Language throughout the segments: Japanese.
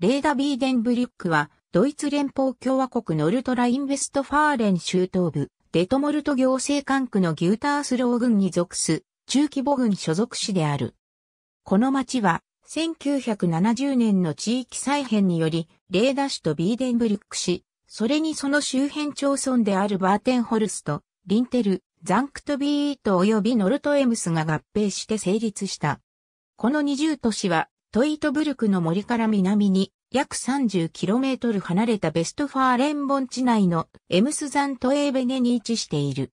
レーダ・ビーデンブリュックは、ドイツ連邦共和国ノルトラインベストファーレン州東部、デトモルト行政管区のギュータースロー軍に属す、中規模軍所属市である。この町は、1970年の地域再編により、レーダ市とビーデンブリュック市、それにその周辺町村であるバーテンホルスト、リンテル、ザンクトビート及びノルトエムスが合併して成立した。この20都市はトイトブルクの森から南に約 30km 離れたベストファーレン盆地内のエムスザントエーベネに位置している。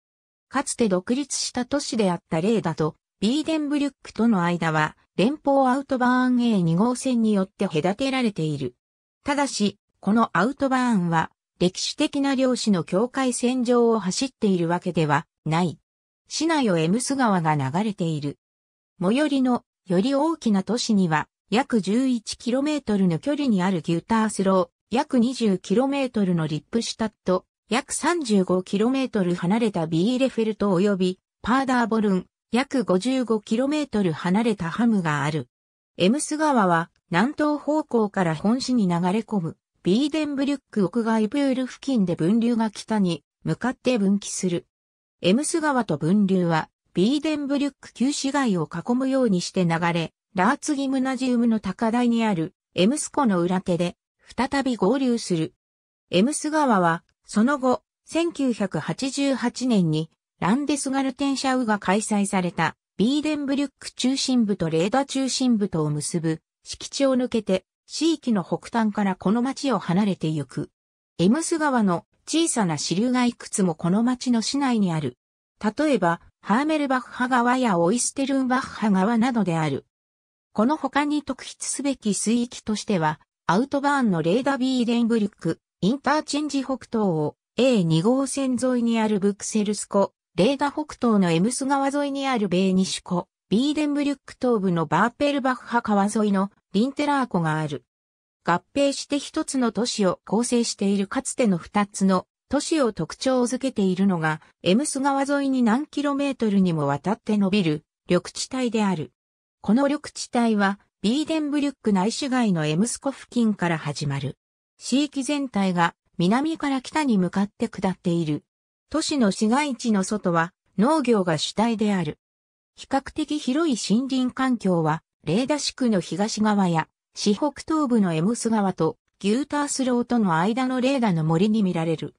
かつて独立した都市であったレーダとビーデンブリュックとの間は連邦アウトバーン A2 号線によって隔てられている。ただし、このアウトバーンは歴史的な領主の境界線上を走っているわけではない。市内をエムス川が流れている。最寄りのより大きな都市には約 11km の距離にあるギュータースロー、約 20km のリップシュタット、約 35km 離れたビーレフェルト及びパーダーボルン、約 55km 離れたハムがある。エムス川は南東方向から本市に流れ込むビーデンブリュック屋外プール付近で分流が北に向かって分岐する。エムス川と分流はビーデンブリュック旧市街を囲むようにして流れ、ラーツギムナジウムの高台にあるエムス湖の裏手で再び合流する。エムス川はその後1988年にランデスガルテンシャウが開催されたビーデンブリュック中心部とレーダ中心部とを結ぶ敷地を抜けて地域の北端からこの町を離れてゆく。エムス川の小さな支流がいくつもこの町の市内にある。例えば、ハーメルバッハ川やオイステルンバッハ川などである。この他に特筆すべき水域としては、アウトバーンのレーダービーデンブリュック、インターチェンジ北東を A2 号線沿いにあるブクセルス湖、レーダ北東のエムス川沿いにあるベーニシュ湖、ビーデンブリュック東部のバーペルバッハ川沿いのリンテラー湖がある。合併して一つの都市を構成しているかつての二つの都市を特徴づけているのが、エムス川沿いに何キロメートルにもわたって伸びる緑地帯である。この緑地帯は、ビーデンブリュック内市街のエムスコ付近から始まる。地域全体が南から北に向かって下っている。都市の市街地の外は農業が主体である。比較的広い森林環境は、レーダ市区の東側や、市北東部のエムス川とギュータースローとの間のレーダの森に見られる。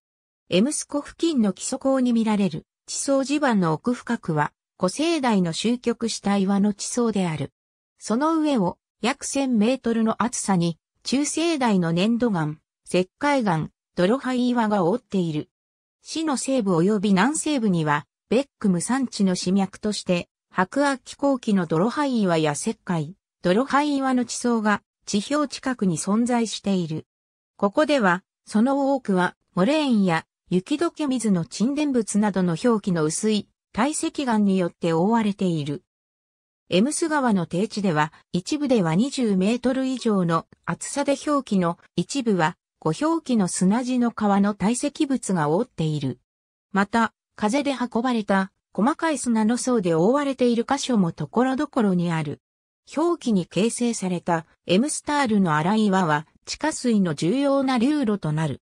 エムスコ付近の基礎港に見られる地層地盤の奥深くは、古生代の集局した岩の地層である。その上を約1000メートルの厚さに中生代の粘土岩、石灰岩、泥灰岩が覆っている。市の西部及び南西部には、ベックム山地の市脈として、白亜紀後期の泥灰岩や石灰、泥灰岩の地層が地表近くに存在している。ここでは、その多くは、モレーンや雪解け水の沈殿物などの表記の薄い堆積岩によって覆われている。エムス川の低地では、一部では20メートル以上の厚さで表記の一部は、五表記の砂地の川の堆積物が覆っている。また、風で運ばれた細かい砂の層で覆われている箇所もところどころにある。表記に形成されたエムスタールの荒い岩は地下水の重要な流路となる。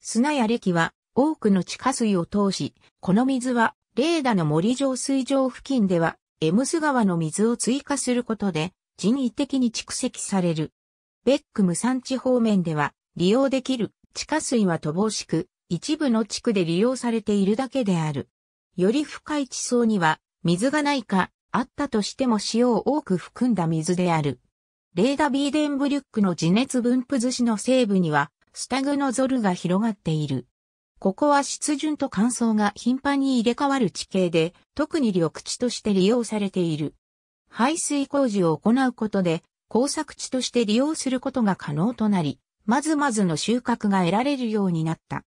砂や歴は多くの地下水を通し、この水はレーダの森上水上付近では、エムス川の水を追加することで、人為的に蓄積される。ベックム山地方面では、利用できる地下水は乏しく、一部の地区で利用されているだけである。より深い地層には、水がないか、あったとしても塩を多く含んだ水である。レーダ・ビーデンブリュックの地熱分布寿司の西部には、スタグノゾルが広がっている。ここは湿潤と乾燥が頻繁に入れ替わる地形で、特に緑地として利用されている。排水工事を行うことで、工作地として利用することが可能となり、まずまずの収穫が得られるようになった。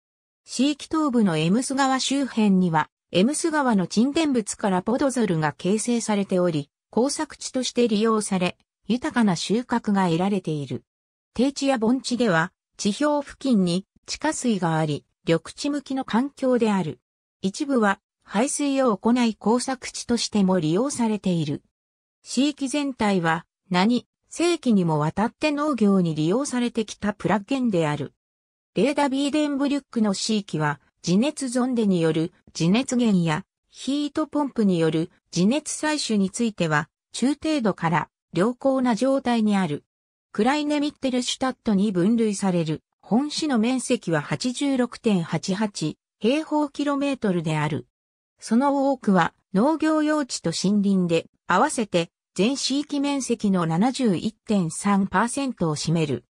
地域東部のエムス川周辺には、エムス川の沈殿物からポドゾルが形成されており、工作地として利用され、豊かな収穫が得られている。低地や盆地では、地表付近に地下水があり、緑地向きの環境である。一部は排水を行い工作地としても利用されている。地域全体は何世紀にもわたって農業に利用されてきたプランである。レーダ・ビーデンブリュックの地域は、地熱ゾンデによる地熱源やヒートポンプによる地熱採取については、中程度から良好な状態にある。クライネ・ミッテルシュタットに分類される。本市の面積は86.88平方キロメートルである。その多くは農業用地と森林で合わせて全市域面積の71.3%を占める。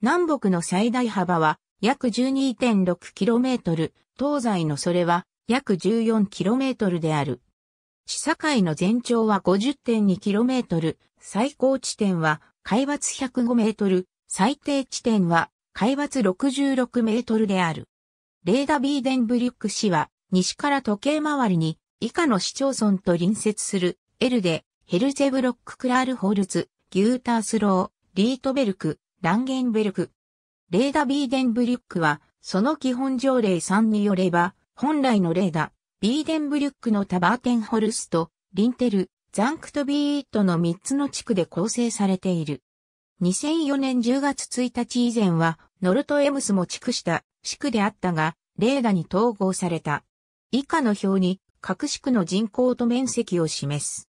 南北の最大幅は約1 2 6トル、東西のそれは約1 4トルである。地境の全長は5 0 2トル、最高地点は海抜1 0 5ル、最低地点は海抜66メートルである。レーダ・ビーデンブリュック市は、西から時計回りに、以下の市町村と隣接する、エルデ、ヘルゼブロック・クラール・ホルツ、ギュータースロー、リートベルク、ランゲンベルク。レーダ・ビーデンブリュックは、その基本条例3によれば、本来のレーダ、ビーデンブリュックのタバーテンホルスト、リンテル、ザンクトビーイットの3つの地区で構成されている。2004年10月1日以前は、ノルトエムスも地区した地区であったが、レーダに統合された。以下の表に、各地区の人口と面積を示す。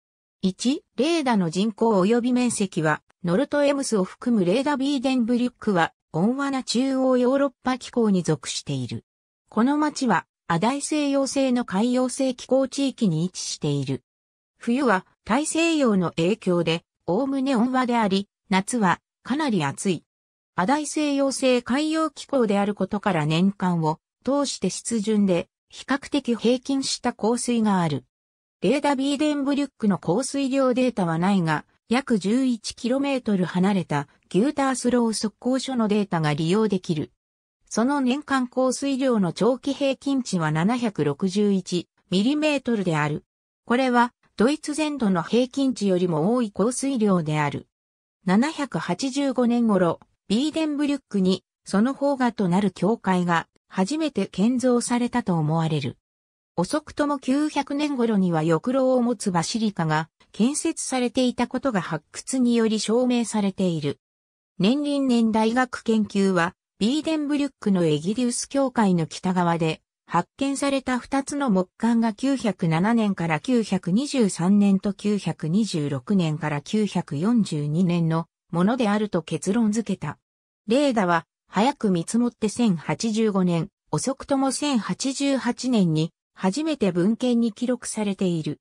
1、レーダの人口及び面積は、ノルトエムスを含むレーダビーデンブリュックは、温和な中央ヨーロッパ気候に属している。この町は、亜大西洋性の海洋性気候地域に位置している。冬は、大西洋の影響で、おおむね温和であり、夏はかなり暑い。亜大西洋性海洋気候であることから年間を通して湿潤で比較的平均した降水がある。レーダビーデンブリュックの降水量データはないが、約 11km 離れたギュータースロー速攻所のデータが利用できる。その年間降水量の長期平均値は 761mm である。これはドイツ全土の平均値よりも多い降水量である。785年頃、ビーデンブリュックにその方がとなる教会が初めて建造されたと思われる。遅くとも900年頃には翼廊を持つバシリカが建設されていたことが発掘により証明されている。年輪年大学研究は、ビーデンブリュックのエギリウス教会の北側で、発見された二つの木管が907年から923年と926年から942年のものであると結論付けた。レーダは早く見積もって1085年、遅くとも1088年に初めて文献に記録されている。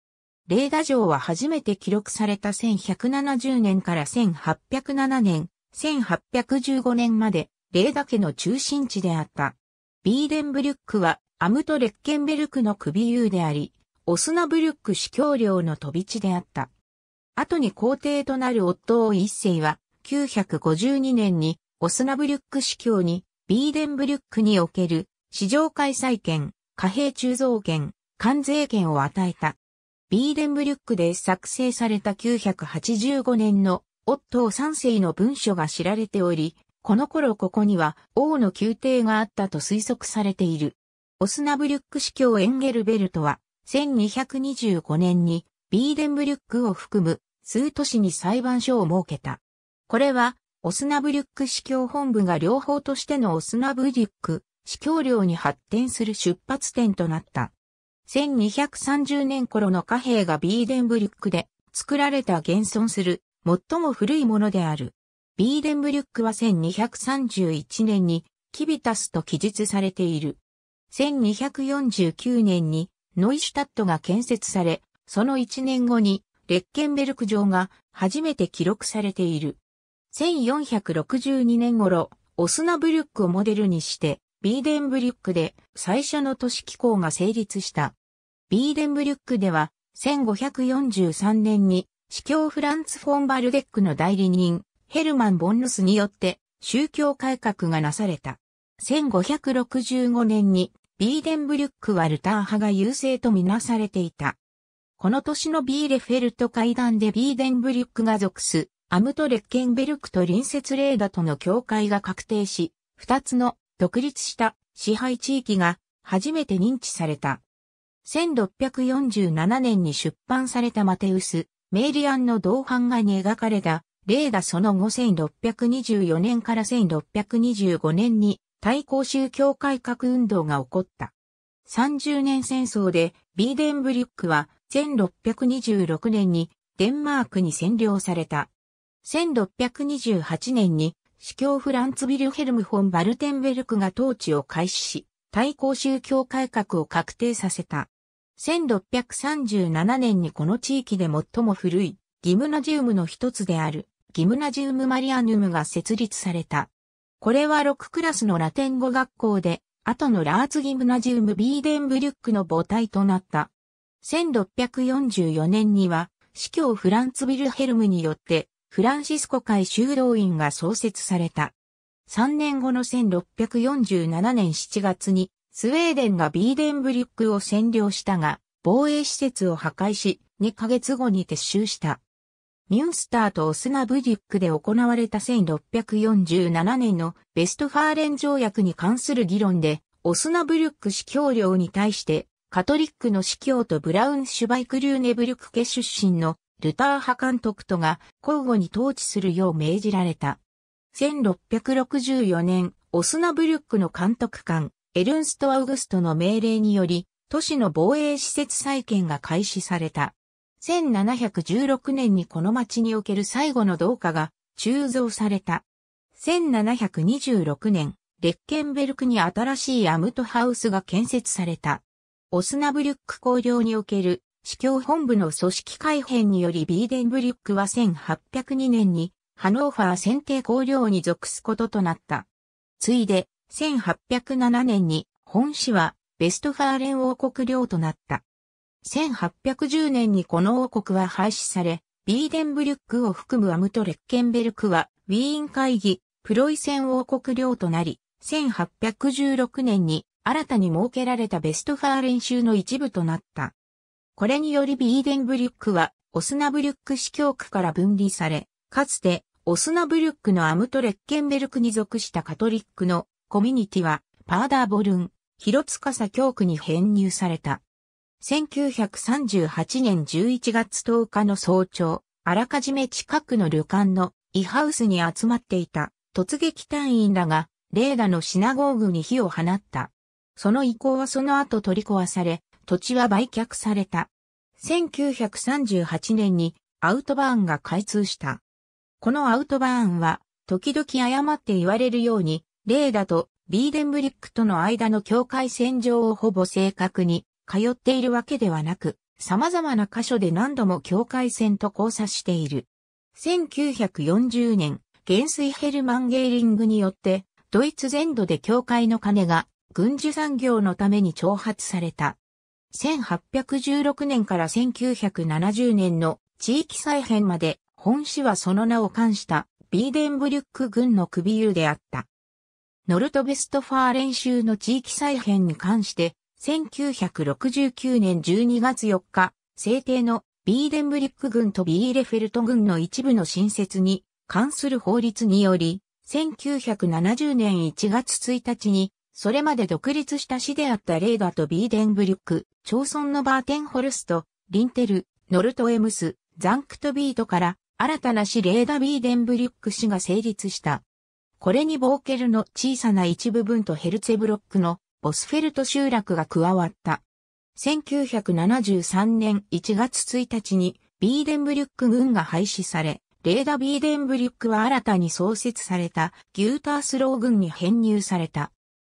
レーダ城は初めて記録された1170年から1807年、1815年までレーダ家の中心地であった。ビーデンブリュックはアムト・レッケンベルクの首優であり、オスナブルック司教領の飛び地であった。後に皇帝となる夫を一世は、952年にオスナブルック司教にビーデンブルックにおける市場開催権、貨幣鋳造権、関税権を与えた。ビーデンブルックで作成された985年のオットー3世の文書が知られており、この頃ここには王の宮廷があったと推測されている。オスナブリュック司教エンゲルベルトは、1225年にビーデンブリュックを含む数都市に裁判所を設けた。これは、オスナブリュック司教本部が両方としてのオスナブリュック司教領に発展する出発点となった。1230年頃の貨幣がビーデンブリュックで作られた現存する最も古いものである。ビーデンブリュックは1231年にキビタスと記述されている。1249年にノイシュタットが建設され、その1年後にレッケンベルク城が初めて記録されている。1462年頃、オスナブリュックをモデルにして、ビーデンブリュックで最初の都市機構が成立した。ビーデンブリュックでは、1543年に、司教フランツ・フォン・バルデックの代理人、ヘルマン・ボンヌスによって、宗教改革がなされた。1565年にビーデンブリュックはルター派が優勢とみなされていた。この年のビーレフェルト会談でビーデンブリュックが属すアムトレッケンベルクと隣接レーダとの境界が確定し、二つの独立した支配地域が初めて認知された。1647年に出版されたマテウス、メイリアンの同版画に描かれた、レーダその後1624年から1625年に対抗宗教改革運動が起こった。30年戦争でビーデンブリュックは1626年にデンマークに占領された。1628年に司教フランツ・ビルヘルム・フォン・バルテンベルクが統治を開始し、対抗宗教改革を確定させた。1637年にこの地域で最も古いギムナジウムの一つであるギムナジウム・マリアヌムが設立された。これは6クラスのラテン語学校で、後のラーツギムナジウムビーデンブリュックの母体となった。1644年には、司教フランツ・ビルヘルムによって、フランシスコ会修道院が創設された。3年後の1647年7月に、スウェーデンがビーデンブリュックを占領したが、防衛施設を破壊し、2ヶ月後に撤収した。ミュンスターとオスナブリュックで行われた1647年のベストファーレン条約に関する議論で、オスナブルック司教領に対して、カトリックの司教とブラウン・シュバイク・リューネブルク家出身のルター派監督とが交互に統治するよう命じられた。1664年、オスナブルックの監督官、エルンスト・アウグストの命令により、都市の防衛施設再建が開始された。1716年にこの町における最後の銅貨が鋳造された。1726年、レッケンベルクに新しいアムトハウスが建設された。オスナブリュック工業における司教本部の組織改編によりビーデンブリュックは1802年にハノーファー選定工業に属すこととなった。ついで1807年に本市はベストファーレン王国領となった。1810年にこの王国は廃止され、ビーデンブリュックを含むアムトレッケンベルクは、ウィーン会議、プロイセン王国領となり、1816年に新たに設けられたベストファー練習の一部となった。これによりビーデンブリュックは、オスナブリュック市教区から分離され、かつて、オスナブリュックのアムトレッケンベルクに属したカトリックのコミュニティは、パーダーボルン、広塚教区に編入された。1938年11月10日の早朝、あらかじめ近くの旅館のイハウスに集まっていた突撃隊員らがレーダのシナゴーグに火を放った。その意向はその後取り壊され、土地は売却された。1938年にアウトバーンが開通した。このアウトバーンは、時々誤って言われるように、レーダとビーデンブリックとの間の境界線上をほぼ正確に通っているわけではなく、様々な箇所で何度も境界線と交差している。1940年、元水ヘルマンゲーリングによって、ドイツ全土で境界の金が軍需産業のために挑発された。1816年から1970年の地域再編まで本市はその名を冠したビーデンブリュック軍の首湯であった。ノルトベストファー練習の地域再編に関して1969年12月4日、制定のビーデンブリック軍とビーレフェルト軍の一部の新設に関する法律により、1970年1月1日に、それまで独立した市であったレーダーとビーデンブリック、町村のバーテンホルスト、リンテル、ノルトエムス、ザンクトビートから新たな市レーダービーデンブリック市が成立した。これにボーケルの小さな一部分とヘルツェブロックのボスフェルト集落が加わった。1973年1月1日にビーデンブリュック軍が廃止され、レーダ・ビーデンブリュックは新たに創設されたギュータースロー軍に編入された。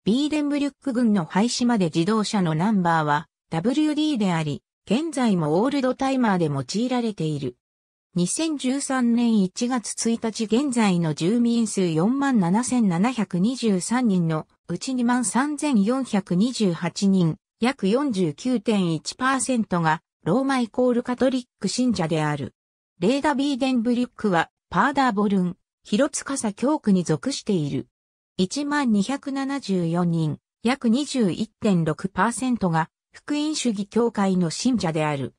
ビーデンブリュック軍の廃止まで自動車のナンバーは WD であり、現在もオールドタイマーで用いられている。2013年1月1日現在の住民数47,723人のうち23,428人、約49.1%がローマイコールカトリック信者である。レーダ・ビーデンブリュックはパーダーボルン、広塚教区に属している。1274人、約21.6%が福音主義教会の信者である。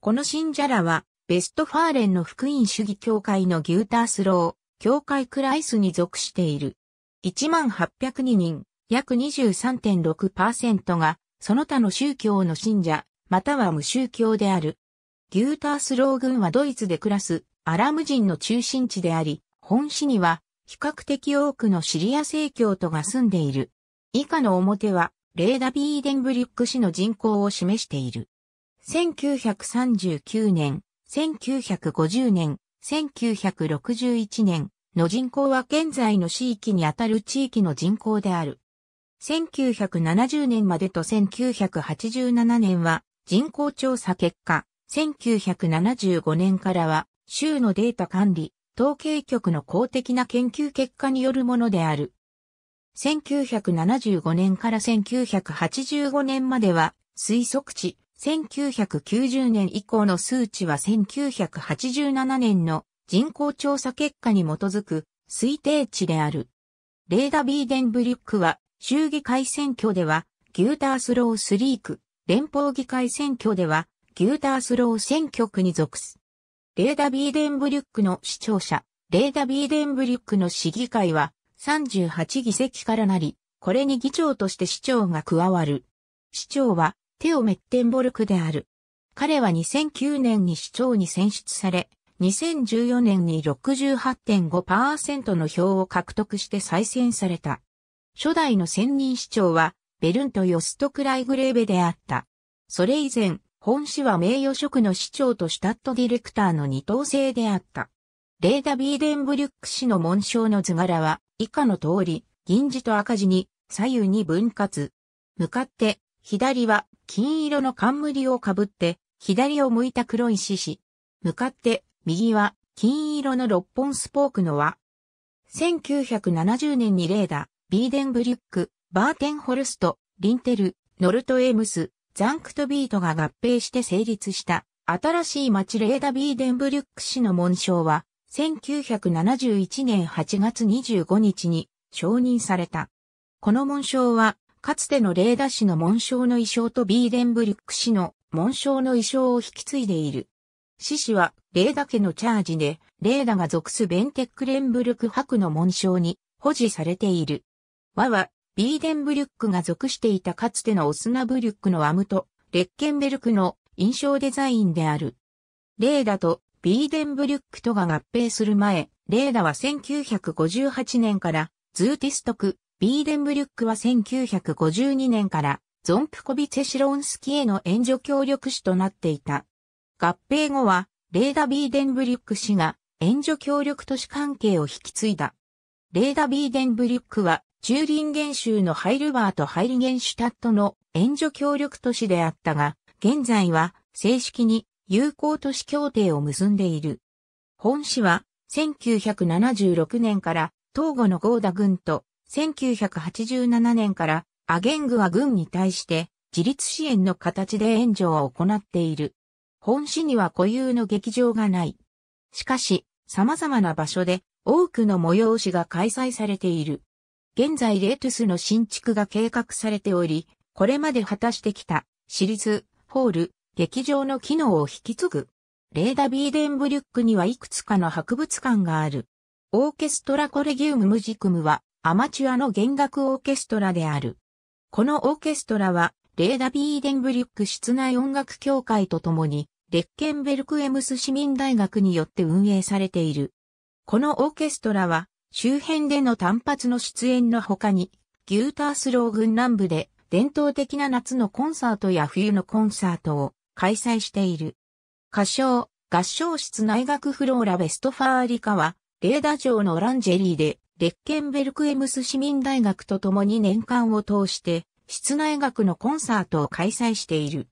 この信者らは、ベストファーレンの福音主義教会のギュータースロー、教会クライスに属している。1802人、約23.6%が、その他の宗教の信者、または無宗教である。ギュータースロー軍はドイツで暮らすアラム人の中心地であり、本市には比較的多くのシリア正教徒が住んでいる。以下の表は、レーダビーデンブリュック市の人口を示している。1939年、1950年、1961年の人口は現在の市域にあたる地域の人口である。1970年までと1987年は人口調査結果、1975年からは州のデータ管理、統計局の公的な研究結果によるものである。1975年から1985年までは推測値、1990年以降の数値は1987年の人口調査結果に基づく推定値である。レーダ・ビーデンブリックは衆議会選挙では、ギュータースロースリーク、連邦議会選挙では、ギュータースロー選挙区に属す。レーダ・ビーデンブリュックの市長者、レーダ・ビーデンブリュックの市議会は、38議席からなり、これに議長として市長が加わる。市長は、テオ・メッテンボルクである。彼は2009年に市長に選出され、2014年に68.5%の票を獲得して再選された。初代の専任市長は、ベルント・ヨスト・クライグレーベであった。それ以前、本市は名誉職の市長とシュタットディレクターの二等制であった。レーダ・ビーデンブリュック市の紋章の図柄は、以下の通り、銀字と赤字に、左右に分割。向かって、左は、金色の冠をかぶって、左を向いた黒い獅子。向かって、右は、金色の六本スポークの輪。1970年にレーダ、ビーデンブリュック、バーテンホルスト、リンテル、ノルトエムス、ザンクトビートが合併して成立した新しい町レーダビーデンブリュック市の紋章は1971年8月25日に承認された。この紋章はかつてのレーダ市の紋章の衣装とビーデンブリュック市の紋章の衣装を引き継いでいる。獅子は、レーダ家のチャージで、レーダが属すベンテックレンブルク博の紋章に保持されている。和は、ビーデンブリュックが属していたかつてのオスナブリュックのアムと、レッケンベルクの印象デザインである。レーダとビーデンブリュックとが合併する前、レーダは1958年からズーティストク、ビーデンブリュックは1952年からゾンプコビツェシロンスキへの援助協力士となっていた。合併後は、レーダ・ビーデンブリュック氏が援助協力都市関係を引き継いだ。レーダ・ビーデンブリュックはチューリンゲン州のハイルバーとハイリゲンシュタットの援助協力都市であったが、現在は正式に友好都市協定を結んでいる。本市は1976年から東郷のゴーダ軍と1987年からアゲングア軍に対して自立支援の形で援助を行っている。本市には固有の劇場がない。しかし、様々な場所で多くの催しが開催されている。現在レトゥスの新築が計画されており、これまで果たしてきた、シリーズ、ホール、劇場の機能を引き継ぐ。レーダ・ビーデンブリュックにはいくつかの博物館がある。オーケストラ・コレギウム・ムジクムはアマチュアの弦楽オーケストラである。このオーケストラは、レーダ・ビーデンブリュック室内音楽協会とともに、レッケンベルク・エムス市民大学によって運営されている。このオーケストラは、周辺での単発の出演の他に、ギュータースロー軍南部で伝統的な夏のコンサートや冬のコンサートを開催している。歌唱、合唱室内学フローラ・ベストファーリカは、レーダ城のオランジェリーで、レッケンベルクエムス市民大学と共に年間を通して、室内学のコンサートを開催している。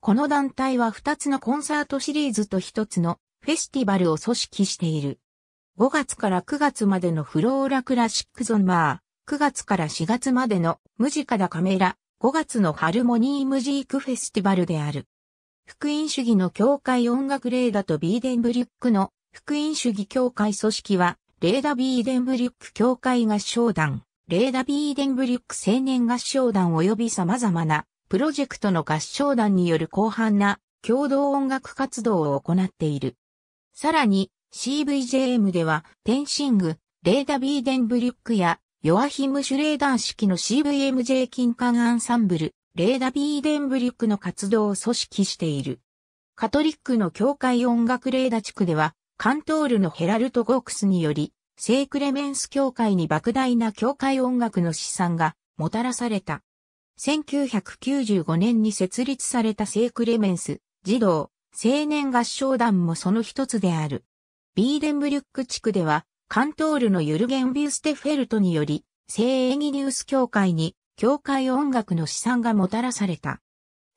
この団体は2つのコンサートシリーズと1つのフェスティバルを組織している。5月から9月までのフローラクラシックゾンマー、9月から4月までのムジカダカメラ、5月のハルモニームジークフェスティバルである。福音主義の教会音楽レーダとビーデンブリュックの福音主義教会組織は、レーダビーデンブリュック教会合唱団、レーダビーデンブリュック青年合唱団及び様々なプロジェクトの合唱団による広範な共同音楽活動を行っている。さらに、CVJM では、テンシング、レーダ・ビーデンブリュックや、ヨアヒム・シュレーダー式の CVMJ 金管アンサンブル、レーダ・ビーデンブリュックの活動を組織している。カトリックの教会音楽レーダ地区では、カントールのヘラルト・ゴークスにより、聖クレメンス教会に莫大な教会音楽の資産がもたらされた。1995年に設立された聖クレメンス、児童、青年合唱団もその一つである。ビーデンブリュック地区では、カントールのユルゲン・ビューステフェルトにより、聖エギデュウス教会に、教会音楽の資産がもたらされた。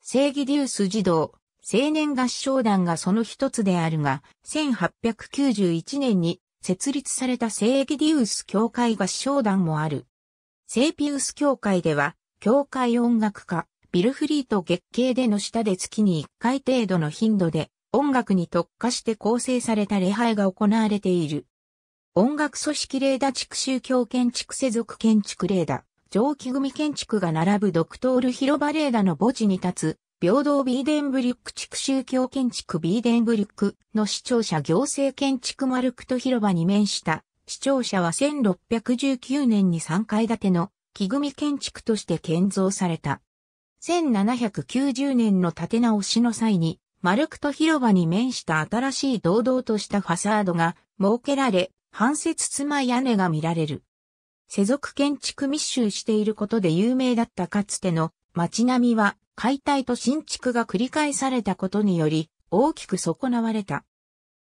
聖ギデュース児童、青年合唱団がその一つであるが、1891年に設立された聖ギデュース教会合唱団もある。聖ピウス教会では、教会音楽家、ビルフリート月経での下で月に1回程度の頻度で、音楽に特化して構成された礼拝が行われている。音楽組織レーダ地区宗教建築世俗建築レーダ、上気組建築が並ぶドクトール広場レーダの墓地に立つ、平等ビーデンブリュック地区宗教建築ビーデンブリュックの視聴者行政建築マルクト広場に面した視聴者は1619年に3階建ての木組建築として建造された。1790年の建て直しの際に丸くと広場に面した新しい堂々としたファサードが設けられ、半節妻屋根が見られる。世俗建築密集していることで有名だったかつての街並みは解体と新築が繰り返されたことにより大きく損なわれた。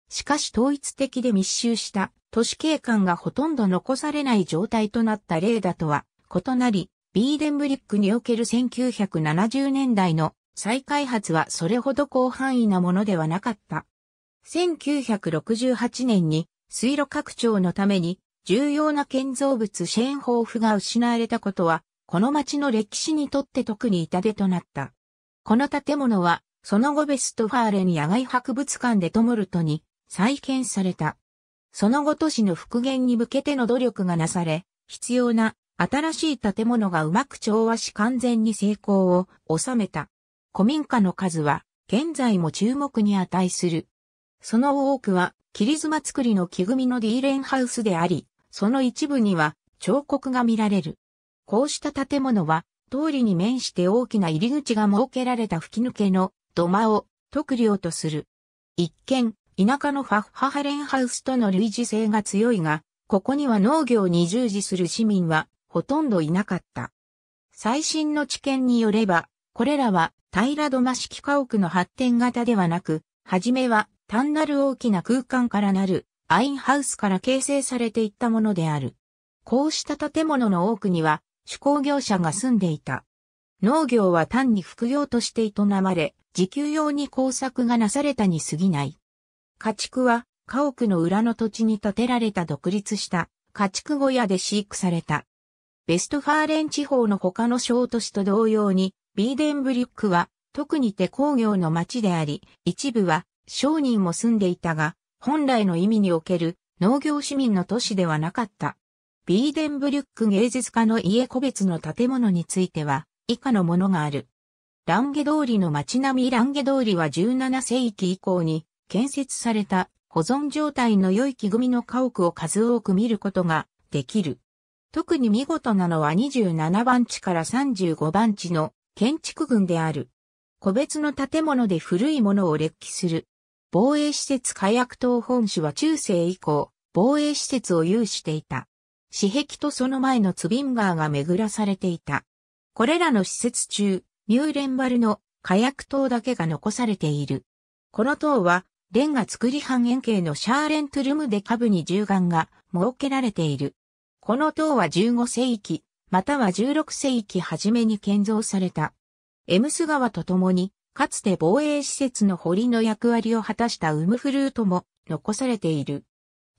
しかし統一的で密集した都市景観がほとんど残されない状態となった例だとは異なり、ビーデンブリックにおける1970年代の再開発はそれほど広範囲なものではなかった。1968年に水路拡張のために重要な建造物シェーンホーフが失われたことは、この町の歴史にとって特に痛手となった。この建物は、その後ベストファーレン野外博物館でトモルトに再建された。その後都市の復元に向けての努力がなされ、必要な新しい建物がうまく調和し完全に成功を収めた。古民家の数は現在も注目に値する。その多くは切妻作りの木組みのディーレンハウスであり、その一部には彫刻が見られる。こうした建物は通りに面して大きな入り口が設けられた吹き抜けの土間を特領とする。一見、田舎のファッハハレンハウスとの類似性が強いが、ここには農業に従事する市民はほとんどいなかった。最新の知見によれば、これらは平戸間式家屋の発展型ではなく、はじめは単なる大きな空間からなるアインハウスから形成されていったものである。こうした建物の多くには手工業者が住んでいた。農業は単に副業として営まれ、自給用に工作がなされたに過ぎない。家畜は家屋の裏の土地に建てられた独立した家畜小屋で飼育された。ベストファーレン地方の他の小都市と同様にビーデンブリュックは特に手工業の町であり、一部は商人も住んでいたが、本来の意味における農業市民の都市ではなかった。ビーデンブリュック芸術家の家個別の建物については、以下のものがある。ランゲ通りの街並みランゲ通りは17世紀以降に建設された保存状態の良い木組みの家屋を数多く見ることができる。特に見事なのは27番地から35番地の建築群である。個別の建物で古いものを列記する。防衛施設火薬等本種は中世以降、防衛施設を有していた。紙壁とその前のツビンガーが巡らされていた。これらの施設中、ミューレンバルの火薬塔だけが残されている。この塔は、レンガ作り半円形のシャーレントゥルムで下部に銃眼が設けられている。この塔は15世紀、または16世紀初めに建造された。エムス川と共に、かつて防衛施設の堀の役割を果たしたウムフルートも残されている。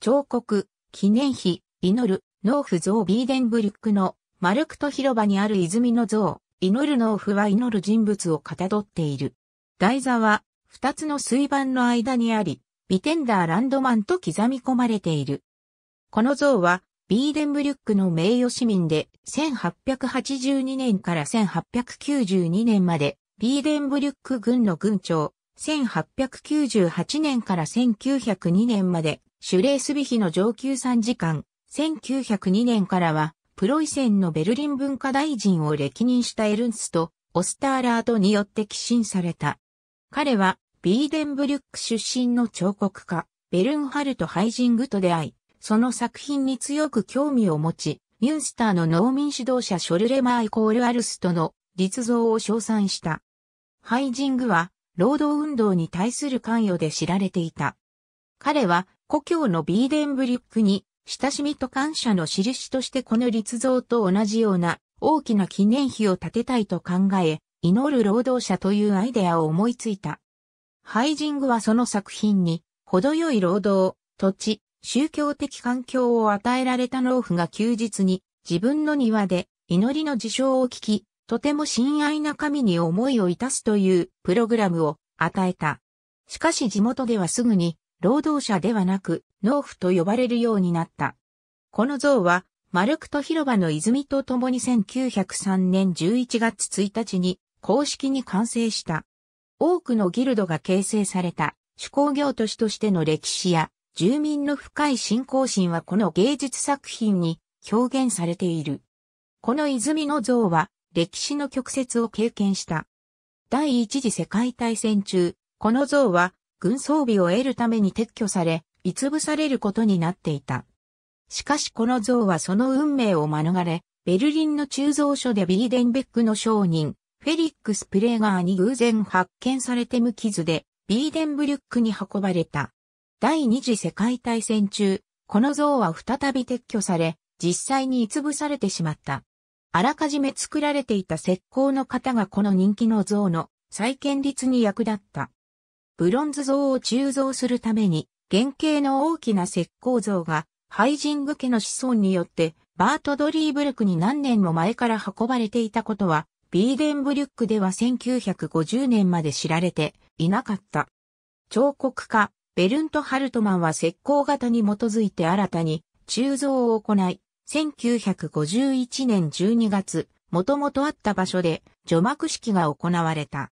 彫刻、記念碑、祈る、農夫像ビーデンブリックのマルクト広場にある泉の像、祈る農夫は祈る人物をかたどっている。台座は、二つの水盤の間にあり、ビテンダーランドマンと刻み込まれている。この像は、ビーデンブリュックの名誉市民で、1882年から1892年まで、ビーデンブリュック軍の軍長、1898年から1902年まで、シュレースビヒの上級参事官、1902年からは、プロイセンのベルリン文化大臣を歴任したエルンスト、オスターラートによって寄進された。彼は、ビーデンブリュック出身の彫刻家、ベルンハルト・ハイジングと出会い、その作品に強く興味を持ち、ミュンスターの農民指導者ショルレマーイコールアルストの立像を称賛した。ハイジングは、労働運動に対する関与で知られていた。彼は、故郷のビーデンブリックに、親しみと感謝の印としてこの立像と同じような大きな記念碑を建てたいと考え、祈る労働者というアイデアを思いついた。ハイジングはその作品に、程よい労働、土地、宗教的環境を与えられた農夫が休日に自分の庭で祈りの事象を聞き、とても親愛な神に思いをいたすというプログラムを与えた。しかし地元ではすぐに労働者ではなく農夫と呼ばれるようになった。この像はマルクト広場の泉と共に1903年11月1日に公式に完成した。多くのギルドが形成された手工業都市としての歴史や住民の深い信仰心はこの芸術作品に表現されている。この泉の像は歴史の曲折を経験した。第一次世界大戦中、この像は軍装備を得るために撤去され、いつぶされることになっていた。しかしこの像はその運命を免れ、ベルリンの鋳造所でビーデンベックの商人、フェリックス・プレーガーに偶然発見されて無傷で、ビーデンブリュックに運ばれた。第二次世界大戦中、この像は再び撤去され、実際に潰されてしまった。あらかじめ作られていた石膏の方がこの人気の像の再建立に役立った。ブロンズ像を鋳造するために、原型の大きな石膏像が、ハイジング家の子孫によって、バート・ドリーブルクに何年も前から運ばれていたことは、ビーデンブリュックでは1950年まで知られていなかった。彫刻家、ベルント・ハルトマンは石膏型に基づいて新たに鋳造を行い、1951年12月、もともとあった場所で除幕式が行われた。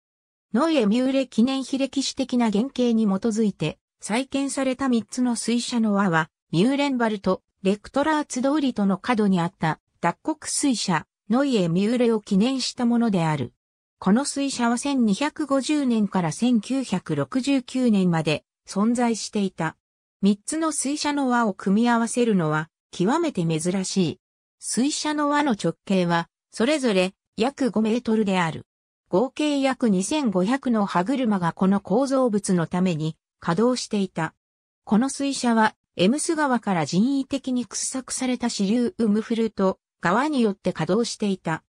ノイエ・ミューレ記念碑歴史的な原型に基づいて再建された3つの水車の輪は、ミューレンバルト、レクトラーツ通りとの角にあった脱穀水車、ノイエ・ミューレを記念したものである。この水車は1250年から1969年まで存在していた。三つの水車の輪を組み合わせるのは極めて珍しい。水車の輪の直径はそれぞれ約5メートルである。合計約2500の歯車がこの構造物のために稼働していた。この水車はエムス川から人為的に掘削された支流ウムフルート川によって稼働していた。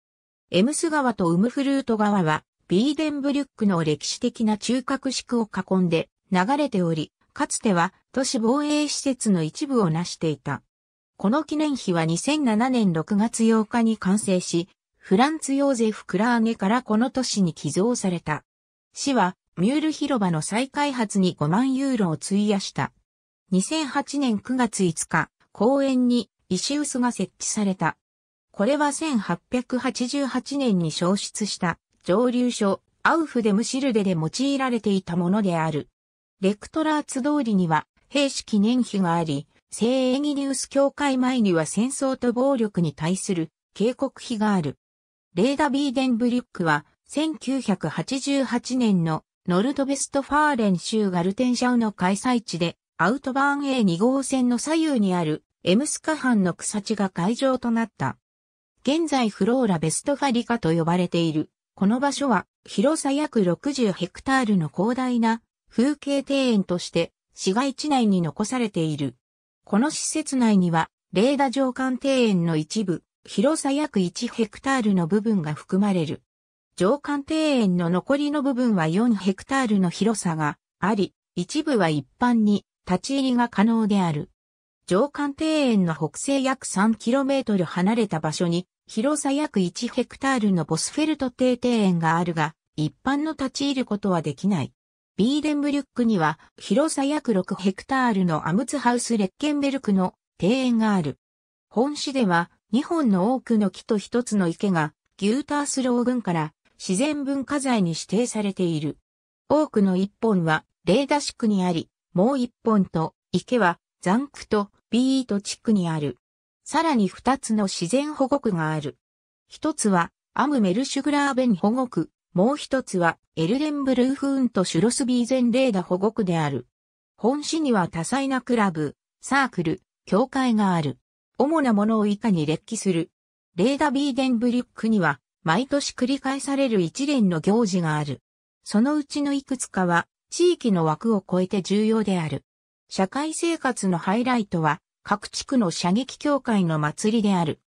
エムス川とウムフルート川はビーデンブリュックの歴史的な中核軸を囲んで流れており、かつては都市防衛施設の一部を成していた。この記念碑は2007年6月8日に完成し、フランツ・ヨーゼフ・クラーゲからこの都市に寄贈された。市はミュール広場の再開発に5万ユーロを費やした。2008年9月5日、公園に石臼が設置された。これは1888年に消失した蒸留所アウフデムシルデで用いられていたものである。レクトラーツ通りには兵士記念碑があり、聖エギュウス教会前には戦争と暴力に対する警告碑がある。レーダ・ビーデンブリュックは1988年のノルトベストファーレン州ガルテンシャウの開催地でアウトバーン A2 号線の左右にあるエムスカ藩の草地が会場となった。現在フローラベストファリカと呼ばれている。この場所は広さ約60ヘクタールの広大な風景庭園として市街地内に残されている。この施設内には、レーダ上官庭園の一部、広さ約1ヘクタールの部分が含まれる。上官庭園の残りの部分は4ヘクタールの広さがあり、一部は一般に立ち入りが可能である。上官庭園の北西約 3km 離れた場所に、広さ約1ヘクタールのボスフェルト邸庭園があるが、一般の立ち入ることはできない。ビーデンブリュックには広さ約6ヘクタールのアムツハウスレッケンベルクの庭園がある。本市では2本の多くの木と1つの池がギュータースロー群から自然文化財に指定されている。多くの1本はレーダ地区にあり、もう1本と池はザンクとビート地区にある。さらに2つの自然保護区がある。1つはアムメルシュグラーベン保護区、もう一つは、エルデンブルーフーンとシュロスビーゼンレーダ保護区である。本市には多彩なクラブ、サークル、教会がある。主なものを以下に列記する。レーダビーデンブリュックには、毎年繰り返される一連の行事がある。そのうちのいくつかは、地域の枠を超えて重要である。社会生活のハイライトは、各地区の射撃協会の祭りである。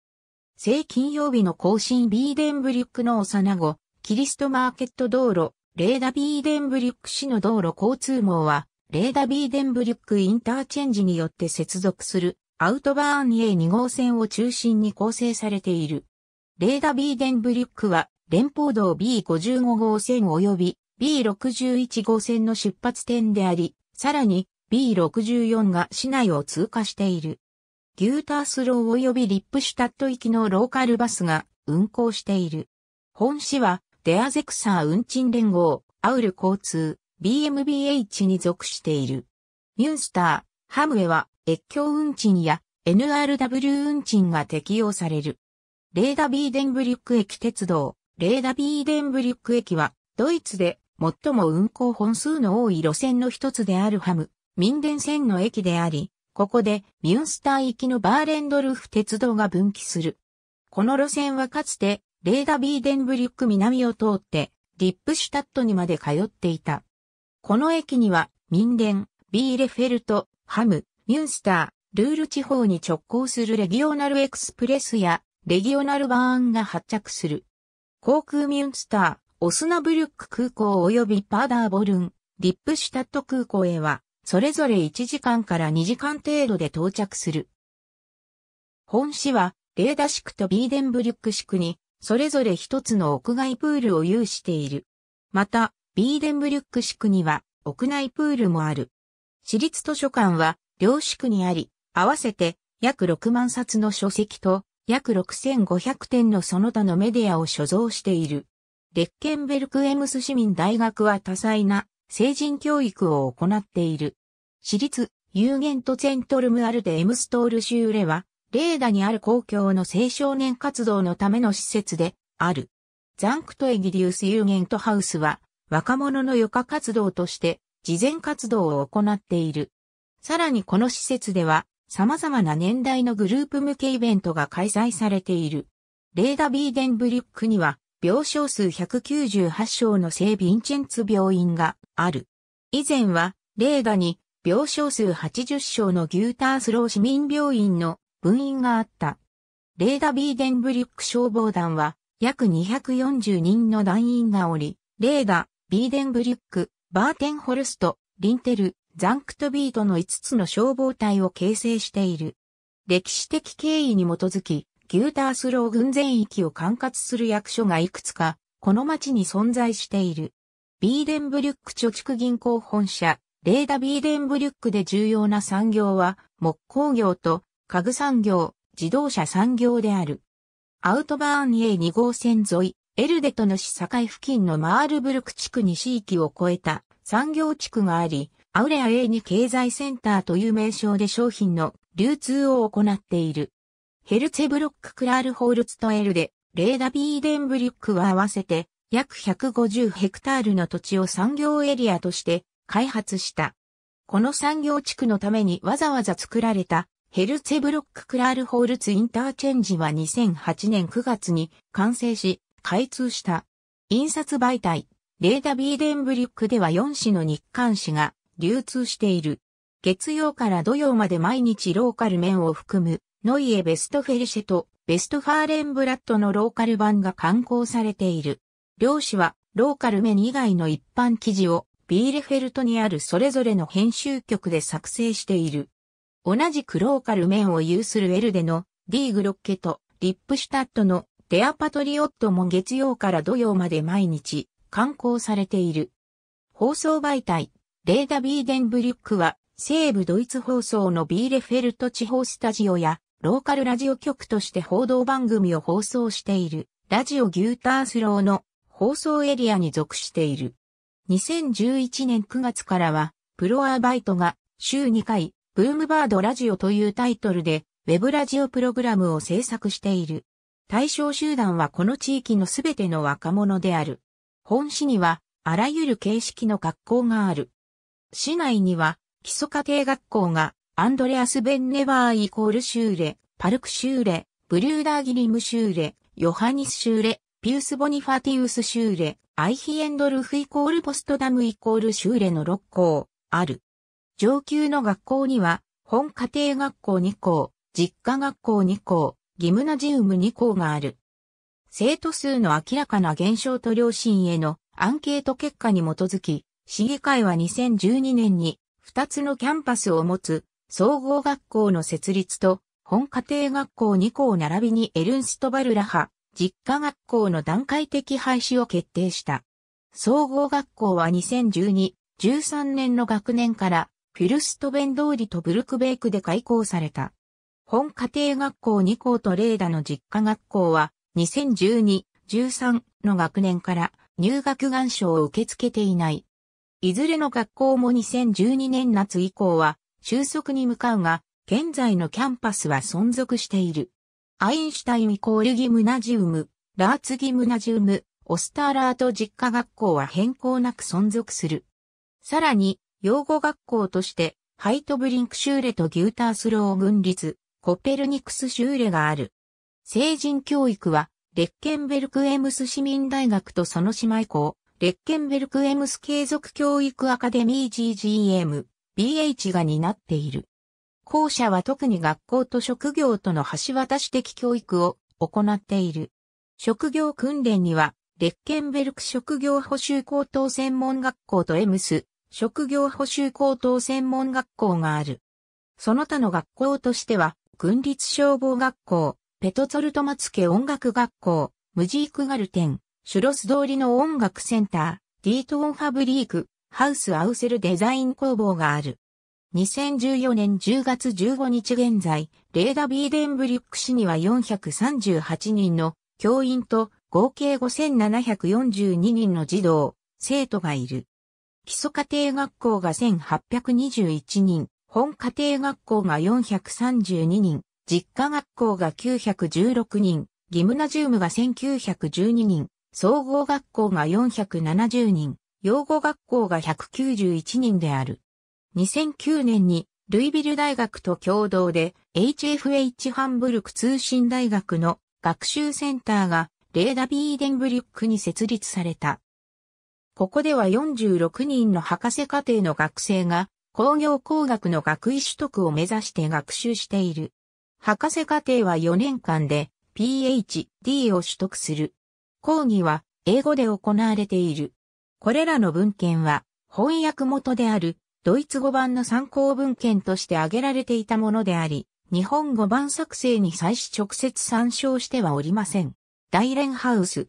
正金曜日の更新ビーデンブリュックの幼子、キリストマーケット道路、レーダビーデンブリュック市の道路交通網は、レーダビーデンブリュックインターチェンジによって接続するアウトバーン A2 号線を中心に構成されている。レーダビーデンブリュックは、連邦道 B55 号線及び B61 号線の出発点であり、さらに B64 が市内を通過している。ギュータースロー及びリップシュタット行きのローカルバスが運行している。本市はデアゼクサー運賃連合、アウル交通、BMBH に属している。ミュンスター、ハムウェは越境運賃や NRW 運賃が適用される。レーダビーデンブリュック駅鉄道、レーダビーデンブリュック駅は、ドイツで最も運行本数の多い路線の一つであるハム、ミンデン線の駅であり、ここでミュンスター行きのバーレンドルフ鉄道が分岐する。この路線はかつてレーダ・ビーデンブリュック南を通って、ディップシュタットにまで通っていた。この駅には、民ン、ビーレフェルト、ハム、ミュンスター、ルール地方に直行するレギオナルエクスプレスや、レギオナルバーンが発着する。航空ミュンスター、オスナブリュック空港及びパーダーボルン、ディップシュタット空港へは、それぞれ1時間から2時間程度で到着する。本市は、レーダ市区とビーデンブリュック市区にそれぞれ一つの屋外プールを有している。また、ビーデンブリュック市区には屋内プールもある。私立図書館は両市区にあり、合わせて約6万冊の書籍と約6500点のその他のメディアを所蔵している。レッケンベルクエムス市民大学は多彩な成人教育を行っている。私立有限とセントルムアルデエムストールシューレはレーダにある公共の青少年活動のための施設である。ザンクトエギリウスユーゲントハウスは若者の余暇活動として事前活動を行っている。さらにこの施設では様々な年代のグループ向けイベントが開催されている。レーダ・ビーデンブリュックには病床数198床の聖ヴィンチェンツ病院がある。以前はレーダに病床数80床のギュータースロー市民病院の分院があった。レーダビーデンブリュック消防団は約240人の団員がおり、レーダ、ビーデンブリュック、バーテンホルスト、リンテル、ザンクトビートの5つの消防隊を形成している。歴史的経緯に基づき、ギュータースロー軍全域を管轄する役所がいくつか、この町に存在している。ビーデンブリュック貯蓄銀行本社、レーダビーデンブリュックで重要な産業は、木工業と家具産業、自動車産業である。アウトバーン A2 号線沿い、エルデトの市境付近のマールブルク地区に地域を超えた産業地区があり、アウレア A2 経済センターという名称で商品の流通を行っている。ヘルツェブロッククラールホールツとエルデ、レーダビーデンブリュックは合わせて約150ヘクタールの土地を産業エリアとして開発した。この産業地区のためにわざわざ作られたヘルツェブロッククラールホールツインターチェンジは2008年9月に完成し、開通した。印刷媒体、レーダビーデンブリュックでは4紙の日刊紙が流通している。月曜から土曜まで毎日ローカル面を含む、ノイエ・ベストフェルシェとベストファーレンブラッドのローカル版が刊行されている。両紙はローカル面以外の一般記事をビーレフェルトにあるそれぞれの編集局で作成している。同じくローカル面を有するエルデのディーグロッケとリップシュタットのデアパトリオットも月曜から土曜まで毎日刊行されている。放送媒体、レーダ・ビーデンブリュックは西部ドイツ放送のビーレフェルト地方スタジオやローカルラジオ局として報道番組を放送しているラジオギュータースローの放送エリアに属している。2011年9月からはプロアバイトが週2回ブームバードラジオというタイトルで、ウェブラジオプログラムを制作している。対象集団はこの地域のすべての若者である。本市には、あらゆる形式の学校がある。市内には、基礎家庭学校が、アンドレアス・ベンネバーイコールシューレ、パルクシューレ、ブリューダー・ギリムシューレ、ヨハニス・シューレ、ピウス・ボニファティウス・シューレ、アイヒエンドルフイコールポストダムイコールシューレの6校、ある。上級の学校には、本家庭学校2校、実家学校2校、ギムナジウム2校がある。生徒数の明らかな減少と両親へのアンケート結果に基づき、市議会は2012年に2つのキャンパスを持つ総合学校の設立と本家庭学校2校並びにエルンストバルラハ実家学校の段階的廃止を決定した。総合学校は2012、13年の学年からフィルストベン通りとブルクベイクで開校された。本家庭学校2校とレーダの実家学校は2012、13の学年から入学願書を受け付けていない。いずれの学校も2012年夏以降は収束に向かうが、現在のキャンパスは存続している。アインシュタインイコールギムナジウム、ラーツギムナジウム、オスターラート実家学校は変更なく存続する。さらに、養護学校として、ハイトブリンクシューレとギュータースロー軍立、コペルニクスシューレがある。成人教育は、レッケンベルクエムス市民大学とその姉妹校、レッケンベルクエムス継続教育アカデミー GGM、BH が担っている。校舎は特に学校と職業との橋渡し的教育を行っている。職業訓練には、レッケンベルク職業補修高等専門学校とエムス、職業補修高等専門学校がある。その他の学校としては、軍立消防学校、ペトツォルトマツケ音楽学校、ムジークガルテン、シュロス通りの音楽センター、ディートンファブリーク、ハウスアウセルデザイン工房がある。2014年10月15日現在、レーダ・ビーデンブリュック市には438人の教員と合計5742人の児童、生徒がいる。基礎家庭学校が1821人、本家庭学校が432人、実家学校が916人、ギムナジウムが1912人、総合学校が470人、養護学校が191人である。2009年にルイビル大学と共同で HFH ハンブルク通信大学の学習センターがレーダビーデンブリュックに設立された。ここでは46人の博士課程の学生が工業工学の学位取得を目指して学習している。博士課程は4年間で PhD を取得する。講義は英語で行われている。これらの文献は翻訳元であるドイツ語版の参考文献として挙げられていたものであり、日本語版作成に際し直接参照してはおりません。大連ハウス。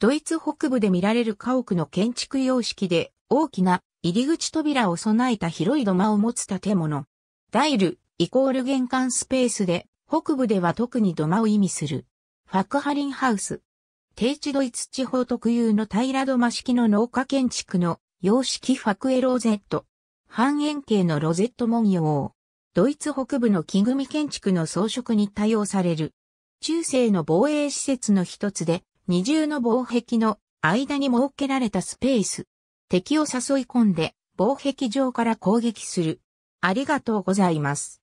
ドイツ北部で見られる家屋の建築様式で大きな入り口扉を備えた広い土間を持つ建物。ダイルイコール玄関スペースで北部では特に土間を意味する。ファクハリンハウス。低地ドイツ地方特有の平土間式の農家建築の様式ファクエローゼット。半円形のロゼット文様。ドイツ北部の木組建築の装飾に多用される。中世の防衛施設の一つで、二重の防壁の間に設けられたスペース。敵を誘い込んで、防壁上から攻撃する。ありがとうございます。